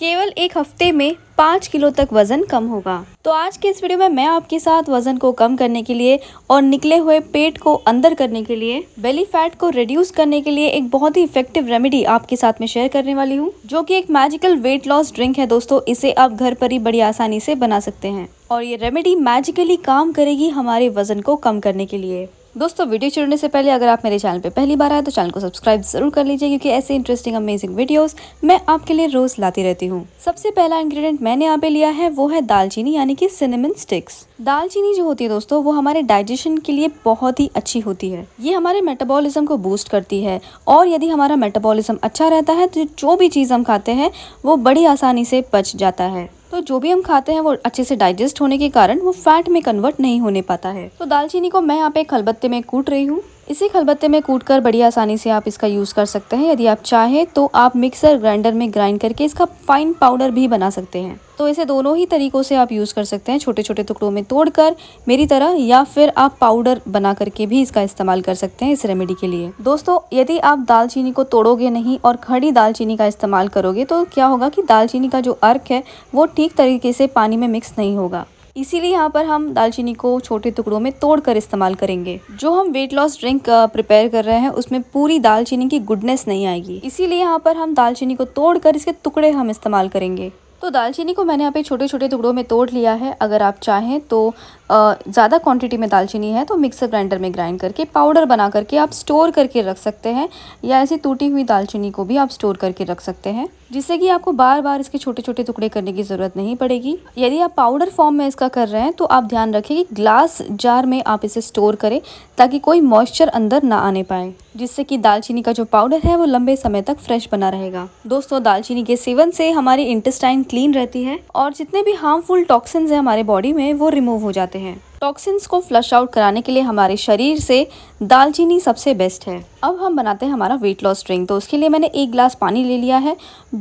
केवल एक हफ्ते में पाँच किलो तक वज़न कम होगा तो आज के इस वीडियो में मैं आपके साथ वज़न को कम करने के लिए और निकले हुए पेट को अंदर करने के लिए बेली फैट को रिड्यूस करने के लिए एक बहुत ही इफेक्टिव रेमेडी आपके साथ में शेयर करने वाली हूँ जो कि एक मैजिकल वेट लॉस ड्रिंक है दोस्तों इसे आप घर पर ही बड़ी आसानी से बना सकते हैं और ये रेमेडी मैजिकली काम करेगी हमारे वज़न को कम करने के लिए दोस्तों वीडियो छोड़ने से पहले अगर आप मेरे चैनल पर पहली बार आए तो चैनल को सब्सक्राइब जरूर कर लीजिए क्योंकि ऐसे इंटरेस्टिंग अमेजिंग वीडियोस मैं आपके लिए रोज लाती रहती हूँ सबसे पहला इंग्रेडिएंट मैंने यहाँ पे लिया है वो है दालचीनी यानी कि सिनेमन स्टिक्स दालचीनी जो होती है दोस्तों वो हमारे डाइजेशन के लिए बहुत ही अच्छी होती है ये हमारे मेटाबोलिज्म को बूस्ट करती है और यदि हमारा मेटाबोलिज्म अच्छा रहता है तो जो भी चीज़ हम खाते हैं वो बड़ी आसानी से पच जाता है तो जो भी हम खाते हैं वो अच्छे से डाइजेस्ट होने के कारण वो फैट में कन्वर्ट नहीं होने पाता है तो दालचीनी को मैं यहाँ पे खलबत्ते में कूट रही हूँ इसी खलबत्ते में कूट कर बड़ी आसानी से आप इसका यूज़ कर सकते हैं यदि आप चाहें तो आप मिक्सर ग्राइंडर में ग्राइंड करके इसका फाइन पाउडर भी बना सकते हैं तो इसे दोनों ही तरीक़ों से आप यूज़ कर सकते हैं छोटे छोटे टुकड़ों में तोड़कर मेरी तरह या फिर आप पाउडर बना करके भी इसका इस्तेमाल कर सकते हैं इस रेमेडी के लिए दोस्तों यदि आप दालचीनी को तोड़ोगे नहीं और खड़ी दालचीनी का इस्तेमाल करोगे तो क्या होगा कि दालचीनी का जो अर्क है वो ठीक तरीके से पानी में मिक्स नहीं होगा इसीलिए यहाँ पर हम दालचीनी को छोटे टुकड़ों में तोड़ कर इस्तेमाल करेंगे जो हम वेट लॉस ड्रिंक प्रिपेयर कर रहे हैं उसमें पूरी दालचीनी की गुडनेस नहीं आएगी इसीलिए यहाँ पर हम दालचीनी को तोड़कर इसके टुकड़े हम इस्तेमाल करेंगे तो दालचीनी को मैंने यहाँ पे छोटे छोटे टुकड़ों में तोड़ लिया है अगर आप चाहें तो ज़्यादा क्वांटिटी में दालचीनी है तो मिक्सर ग्राइंडर में ग्राइंड करके पाउडर बना करके आप स्टोर करके रख सकते हैं या ऐसी टूटी हुई दालचीनी को भी आप स्टोर करके रख सकते हैं जिससे कि आपको बार बार इसके छोटे छोटे टुकड़े करने की ज़रूरत नहीं पड़ेगी यदि आप पाउडर फॉर्म में इसका कर रहे हैं तो आप ध्यान रखें कि ग्लास जार में आप इसे स्टोर करें ताकि कोई मॉइस्चर अंदर ना आने पाए जिससे कि दालचीनी का जो पाउडर है वो लंबे समय तक फ्रेश बना रहेगा दोस्तों दालचीनी के सेवन से हमारी इंटेस्टाइन क्लीन रहती है और जितने भी हार्मफुल टॉक्सिन है हमारे बॉडी में वो रिमूव हो जाते हैं टॉक्सिन्स को फ्लश आउट कराने के लिए हमारे शरीर से दालचीनी सबसे बेस्ट है अब हम बनाते हैं हमारा वेट लॉस ड्रिंक तो उसके लिए मैंने एक गिलास पानी ले लिया है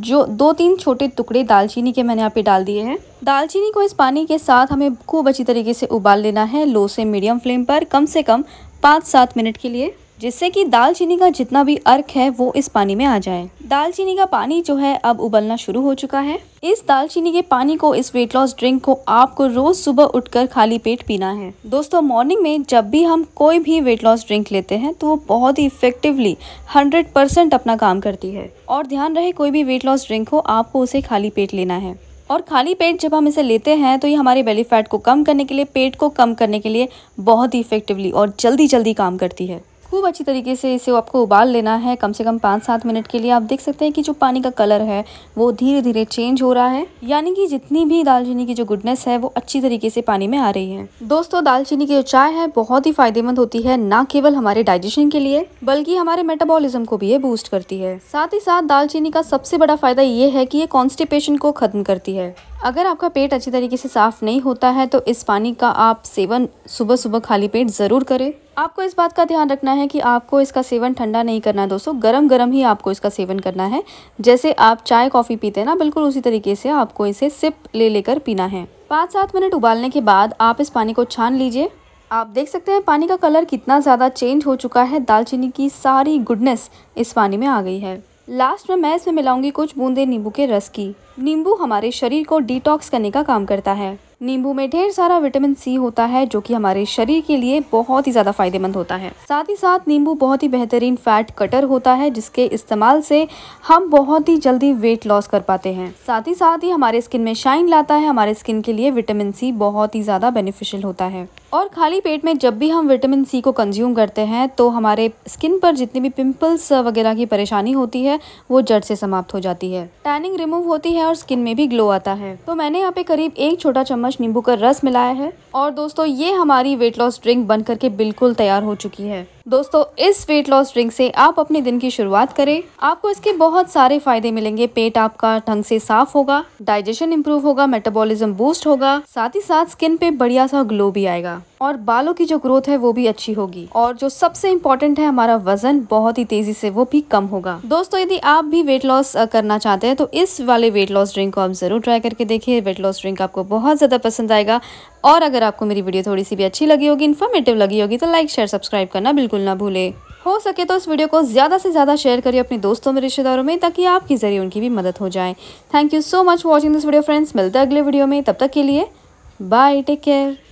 जो दो तीन छोटे टुकड़े दालचीनी के मैंने यहाँ पे डाल दिए हैं दालचीनी को इस पानी के साथ हमें खूब अच्छी तरीके से उबाल लेना है लो से मीडियम फ्लेम पर कम से कम पाँच सात मिनट के लिए जिससे कि दालचीनी का जितना भी अर्क है वो इस पानी में आ जाए दालचीनी का पानी जो है अब उबलना शुरू हो चुका है इस दालचीनी के पानी को इस वेट लॉस ड्रिंक को आपको रोज सुबह उठकर खाली पेट पीना है दोस्तों मॉर्निंग में जब भी हम कोई भी वेट लॉस ड्रिंक लेते हैं तो वो बहुत ही इफेक्टिवली 100 परसेंट अपना काम करती है और ध्यान रहे कोई भी वेट लॉस ड्रिंक हो आपको उसे खाली पेट लेना है और खाली पेट जब हम इसे लेते हैं तो ये हमारे बेलीफैट को कम करने के लिए पेट को कम करने के लिए बहुत ही इफेक्टिवली और जल्दी जल्दी काम करती है खूब अच्छी तरीके से इसे आपको उबाल लेना है कम से कम पाँच सात मिनट के लिए आप देख सकते हैं कि जो पानी का कलर है वो धीरे धीरे चेंज हो रहा है यानी कि जितनी भी दालचीनी की जो गुडनेस है वो अच्छी तरीके से पानी में आ रही है दोस्तों दालचीनी की जो चाय है बहुत ही फायदेमंद होती है न केवल हमारे डाइजेशन के लिए बल्कि हमारे मेटाबोलिज्म को भी ये बूस्ट करती है साथ ही साथ दालचीनी का सबसे बड़ा फायदा ये है की ये कॉन्स्टिपेशन को खत्म करती है अगर आपका पेट अच्छी तरीके से साफ नहीं होता है तो इस पानी का आप सेवन सुबह सुबह खाली पेट ज़रूर करें आपको इस बात का ध्यान रखना है कि आपको इसका सेवन ठंडा नहीं करना है दोस्तों गरम गरम ही आपको इसका सेवन करना है जैसे आप चाय कॉफ़ी पीते हैं ना बिल्कुल उसी तरीके से आपको इसे सिप ले लेकर पीना है पाँच सात मिनट उबालने के बाद आप इस पानी को छान लीजिए आप देख सकते हैं पानी का कलर कितना ज़्यादा चेंज हो चुका है दालचीनी की सारी गुडनेस इस पानी में आ गई है लास्ट में मैं इसमें मिलाऊंगी कुछ बूंदे नींबू के रस की नींबू हमारे शरीर को डिटॉक्स करने का काम करता है नींबू में ढेर सारा विटामिन सी होता है जो कि हमारे शरीर के लिए बहुत ही ज़्यादा फायदेमंद होता है साथ ही साथ नींबू बहुत ही बेहतरीन फैट कटर होता है जिसके इस्तेमाल से हम बहुत ही जल्दी वेट लॉस कर पाते हैं साथ ही साथ ही हमारे स्किन में शाइन लाता है हमारे स्किन के लिए विटामिन सी बहुत ही ज़्यादा बेनिफिशियल होता है और खाली पेट में जब भी हम विटामिन सी को कंज्यूम करते हैं तो हमारे स्किन पर जितनी भी पिंपल्स वगैरह की परेशानी होती है वो जड़ से समाप्त हो जाती है टैनिंग रिमूव होती है और स्किन में भी ग्लो आता है तो मैंने यहाँ पे करीब एक छोटा चम्मच नींबू का रस मिलाया है और दोस्तों ये हमारी वेट लॉस ड्रिंक बन करके बिल्कुल तैयार हो चुकी है दोस्तों इस वेट लॉस ड्रिंक से आप अपने दिन की शुरुआत करें आपको इसके बहुत सारे फायदे मिलेंगे पेट आपका ढंग से साफ होगा डाइजेशन इम्प्रूव होगा मेटाबॉलिज्म बूस्ट होगा साथ ही साथ स्किन पे बढ़िया सा ग्लो भी आएगा और बालों की जो ग्रोथ है वो भी अच्छी होगी और जो सबसे इम्पोर्टेंट है हमारा वजन बहुत ही तेजी से वो भी कम होगा दोस्तों यदि आप भी वेट लॉस करना चाहते हैं तो इस वाले वेट लॉस ड्रिंक को आप जरूर ट्राई करके देखिए वेट लॉस ड्रिंक आपको बहुत ज़्यादा पसंद आएगा और अगर आपको मेरी वीडियो थोड़ी सी भी अच्छी लगी होगी इन्फॉर्मेटिव लगी होगी तो लाइक शेयर सब्सक्राइब करना बिल्कुल ना भूले हो सके तो इस वीडियो को ज़्यादा से ज़्यादा शेयर करिए अपने दोस्तों में रिश्तेदारों में ताकि आपके ज़रिए उनकी भी मदद हो जाए thank you so much watching this video friends मिलते हैं अगले वीडियो में तब तक के लिए बाय टेक केयर